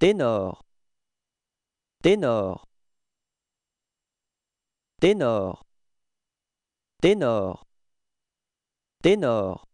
ténor ténor ténor ténor ténor